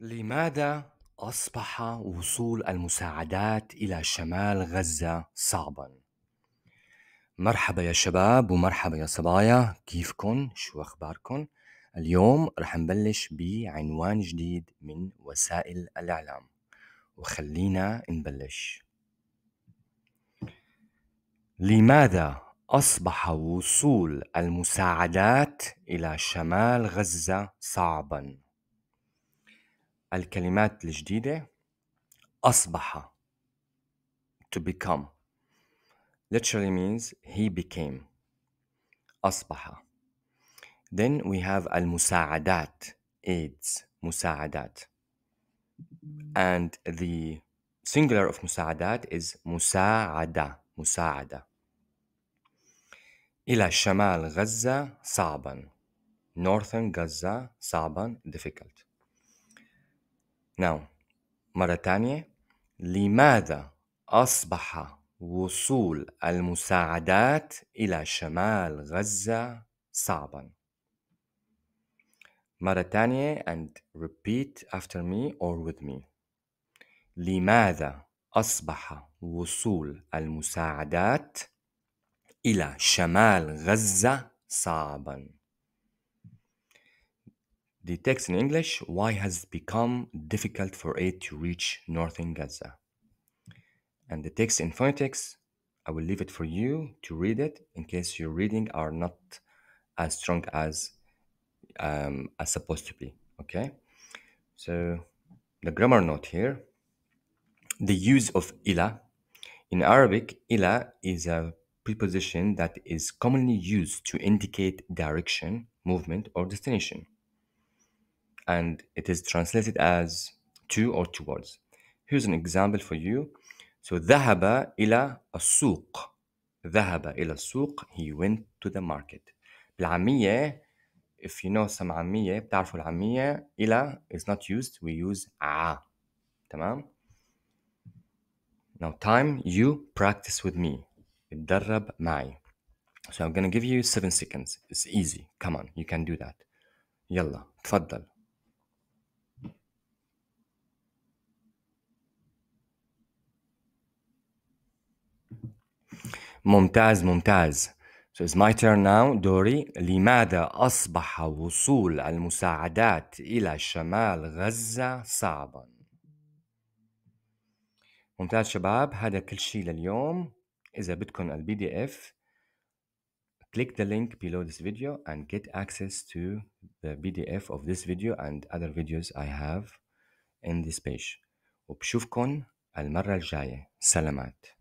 لماذا أصبح وصول المساعدات إلى شمال غزة صعبا؟ مرحبا يا شباب ومرحبا يا صبايا كيفكن؟ شو أخباركن؟ اليوم رح نبلش بعنوان جديد من وسائل الإعلام وخلينا نبلش لماذا أصبح وصول المساعدات إلى شمال غزة صعباً؟ الكلمات الجديدة أصبح to become literally means he became أصبح then we have المساعدات aids مساعدات and the singular of مساعدات is مساعدة مساعدة إلى شمال غزة صعبا northern غزة صعبا difficult Now, مرة تانية لماذا أصبح وصول المساعدات إلى شمال غزة صعبا؟ مرة تانية and repeat after me or with me لماذا أصبح وصول المساعدات إلى شمال غزة صعباً The text in English Why has it become difficult for aid to reach northern Gaza? And the text in phonetics, I will leave it for you to read it in case your reading are not as strong as um, as supposed to be. Okay, so the grammar note here. The use of ila in Arabic, ila is a preposition that is commonly used to indicate direction, movement, or destination and it is translated as to or towards. Here's an example for you. So ذهب إلى السوق. ذهب إلى السوق. He went to the market. بالعامية if you know some عامية بتعرفوا العامية إلى is not used. We use ع. تمام؟ Now time you practice with me. اتدرب معي. So I'm gonna give you seven seconds. It's easy. Come on, you can do that. يلا تفضل ممتاز ممتاز So it's my turn now دوري لماذا أصبح وصول المساعدات إلى شمال غزة صعبا؟ ممتاز شباب هذا كل شيء لليوم إذا بدكم البي دي إف click the link below this video and get access to the PDF of this video and other videos I have in this page وبشوفكم المرة الجاية سلامات